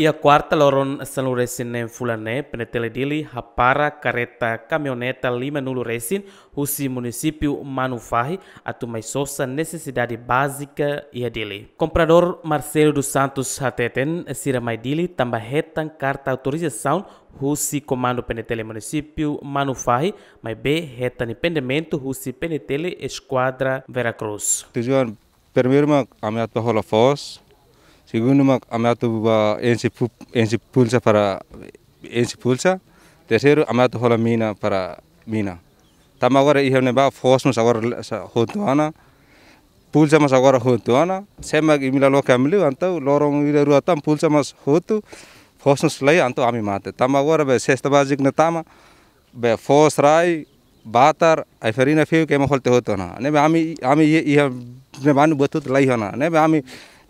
Ia quarta loron Sanu Resin nem fulane dili hapara kareta caminhoneta lima nulo Resin husi município Manufahi atu mais sosa necessidade básica ia dili Comprador Marcelo dos Santos Hateten sira mai dili tamba hetan carta autorização husi comando penetele município Manufahi mai b hetan impedimento husi penetele esquadra Veracruz. Tujuan permirma ma pahola fos Siguro mak amato ba ensi pup ensi pulsa para ensi pulsa. Tercero amato hola mina para mina. Tama agora iha ne ba force mas agora sa hoto ana. Pulsa mas agora hoto ana. Sema imila lo kamli anto lorong ira ruatam pulsa mas hoto. Force mas lai anto ami mate. Tama agora ba sesta bazik ne tama ba force rai batar ay ferina fiu kema holte hoto na. Ne ba ami ami iha ne banu batut lai hana. Ne ba ami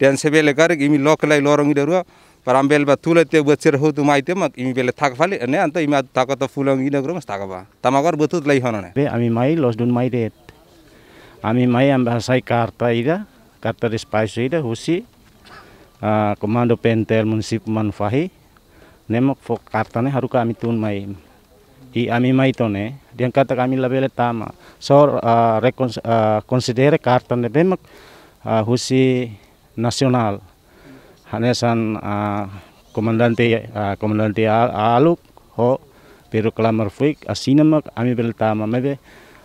dan sebelah kare imi lokalai lorong ida rua parambel ba tulai buat cerho tu mai mak imi bele tak fali ane anto imi tak kota fulang ida rua mas tak apa tamakor butut lai honone be ami mai los dun mai det ami mai am bahasai karta ida karta dispaiso ida husi uh, komando pentel munsip man fahi nemok fo karta ne haruka ami tun mai i ami mai tone, ne dia kami labele tama so uh, rekons uh, karta ne bemak uh, husi nacional. Hanesan uh, ah, comandante uh, comandante Aluk ho pero clamar fui asinamak ami beltama mebe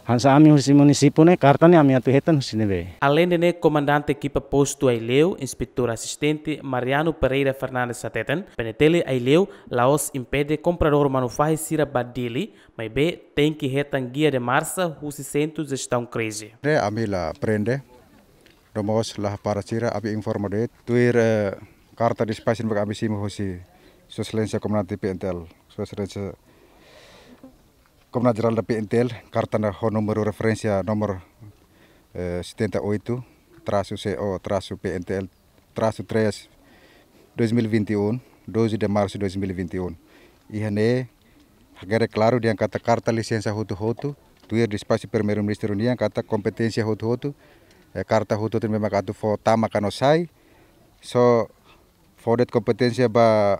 Hansa ami husi município né carta né ami atu hetan husi nebe. Além de né comandante equipa posto Aileu, inspetor assistente Mariano Pereira Fernandes Satetan, penetele Aileu, Laos impede comprador manufai sira badili, mas be tem que retan guia de marça husi centro gestão crise. Ami la prende domos lah para cira api informade tuir eh, karta dispasin bak abisi mohosi soslensa komunati pentel soslensa jeral ralda pentel karta na ho nomor referensia nomor eh, setenta o itu trasu o trasu pentel trasu tres 2021 12 de março 2021 ihane agar klaru diang kata carta licença hutu hutu tuir dispasi primeiro ministro nian kata kompetensi hotu hotu e karta hutu tin memang atu fo tama sai so fo det kompetensi ba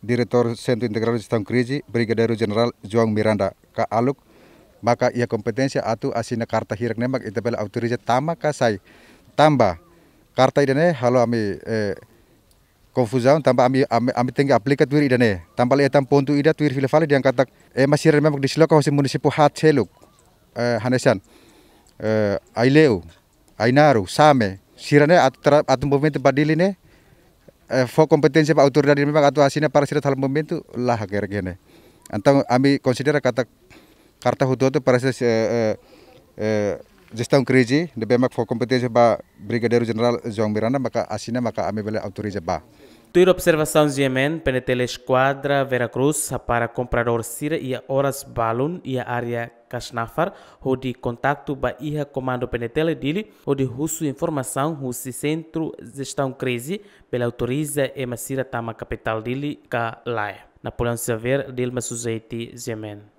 Direktur sentu Integral Sistem Kriji Brigadir Jenderal Juang Miranda ka aluk maka ia kompetensi atu asina karta hirak nemak itabel autorize tama sai tamba karta idane halo ami eh, konfusaun tambah ami ami, ami tinggi aplikat wiri idane tambah lihat tam pontu ida file filafale diang katak eh masih memang di siloka hosi munisipu hat celuk eh, hanesan eh, aileu ainaru same sirane atu atum pemimpin tempat dili ne eh, fo kompetensi pak autor dari memang atau asina para sirat halam pemimpin tu lah kira-kira antau ami consider kata karta hutu tu para sirat jestang eh, eh, eh Jistang Kriji, fo kompetensi ba brigadir General zong mirana maka asina maka ami bela autoriza ba. Tur observação de Yemen, penetele Vera Veracruz para comprador sire ia horas balun ia area. Kasnafar, onde contato Bahia Comando Penetele dele, onde russo informação, russo centro gestão crise, pela autoriza e Masira Tama capital dele, Kalaia. Napoleão Silver, Dilma Suzeiti, Yemen.